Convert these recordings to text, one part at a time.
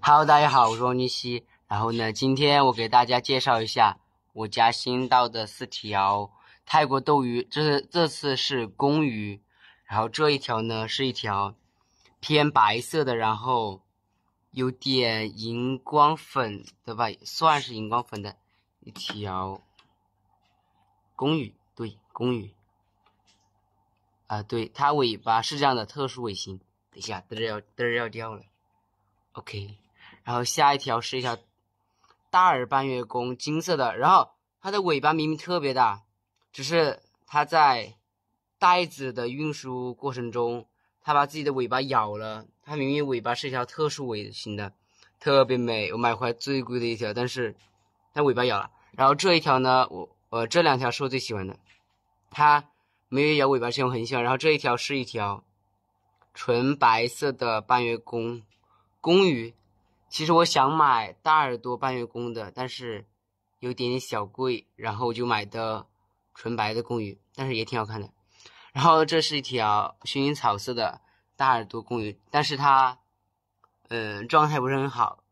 Hello，大家好，我是王俊熙。然后呢，今天我给大家介绍一下我家新到的四条泰国斗鱼。这是这次是公鱼，然后这一条呢是一条偏白色的，然后有点荧光粉的吧，算是荧光粉的一条公鱼。对，公鱼啊，对，它尾巴是这样的特殊尾型。等一下，嘚儿要嘚儿要掉了。OK。然后下一条是一条大耳半月弓，金色的，然后它的尾巴明明特别大，只是它在袋子的运输过程中，它把自己的尾巴咬了。它明明尾巴是一条特殊尾型的，特别美，我买回来最贵的一条，但是它尾巴咬了。然后这一条呢，我我这两条是我最喜欢的，它没有咬尾巴，是我很喜欢。然后这一条是一条纯白色的半月弓。公鱼。其实我想买大耳朵半月工的，但是有点点小贵，然后我就买的纯白的公鱼，但是也挺好看的。然后这是一条薰衣草色的大耳朵公鱼，但是它，呃，状态不是很好，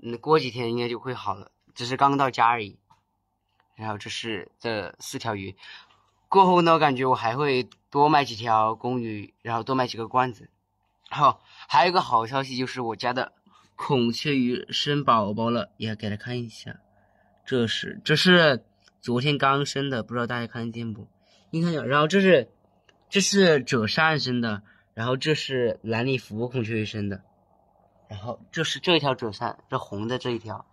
嗯，过几天应该就会好了，只是刚到家而已。然后这是这四条鱼，过后呢，我感觉我还会多买几条公鱼，然后多买几个罐子。然后还有一个好消息就是我家的。孔雀鱼生宝宝了也给它看一下，这是这是昨天刚生的，不知道大家看得见不？应该有。然后这是这是折扇生的，然后这是蓝礼服孔雀鱼生的，然后这是这一条折扇，这红的这一条，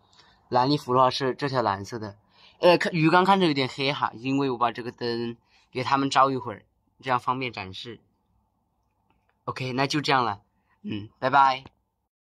蓝礼服的话是这条蓝色的。呃，看鱼缸看着有点黑哈，因为我把这个灯给他们照一会儿，这样方便展示。OK，那就这样了，嗯，拜拜。